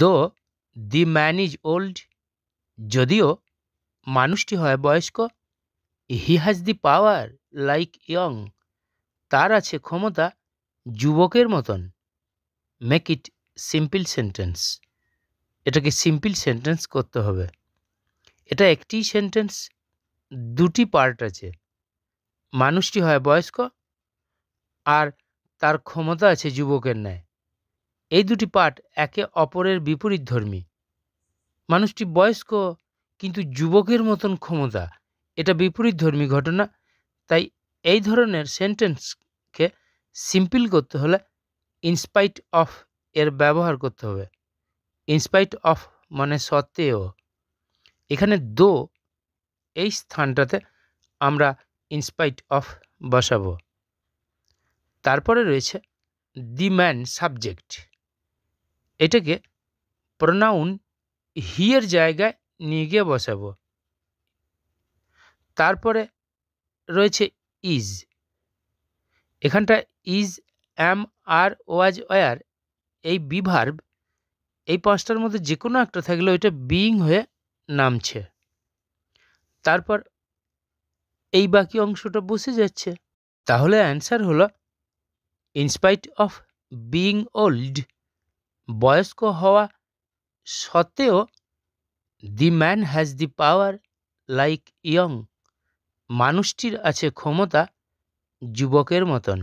দো the man is old যদিও মানুষটি হয় বয়স্ক he has the power like young তার আছে ক্ষমতা যুবকের মতন মেক ইট সিম্পল সেন্টেন্স এটাকে সিম্পল সেন্টেন্স করতে হবে এটা একটি সেন্টেন্স দুটি পার্ট আছে মানুষটি হয় বয়স্ক আর তার ক্ষমতা আছে যুবকের ন্যায় এই দুটি পাঠ একে অপরের বিপরীত ধর্মী মানুষটি বয়স্ক কিন্তু যুবকের মতন ক্ষমতা এটা বিপরীত ধর্মী ঘটনা তাই এই ধরনের সেন্টেন্সকে সিম্পল করতে হলে ইনস্পাইট অফ এর ব্যবহার করতে হবে ইনস্পাইট অফ মানে সত্ত্বেও এখানে দো এই স্থানটাতে আমরা ইনস্পাইট অফ বসাবো তারপরে রয়েছে দি ম্যান সাবজেক্ট এটাকে প্রনাউন হিয়ের জায়গায় নিয়ে গিয়ে বসাবো তারপরে রয়েছে ইজ এখানটা is am are was were এই বিভার্ব এই পাঁচটার মধ্যে যে কোনো একটা থাকলে ওইটা বিইং হয়ে নামছে তারপর এই বাকি অংশটা বসে যাচ্ছে তাহলে অ্যান্সার হলো ইনস্পাইট অফ বিং ওল্ড বয়স্ক হওয়া সত্ত্বেও the man has the power like young মানুষটির আছে ক্ষমতা যুবকের মতন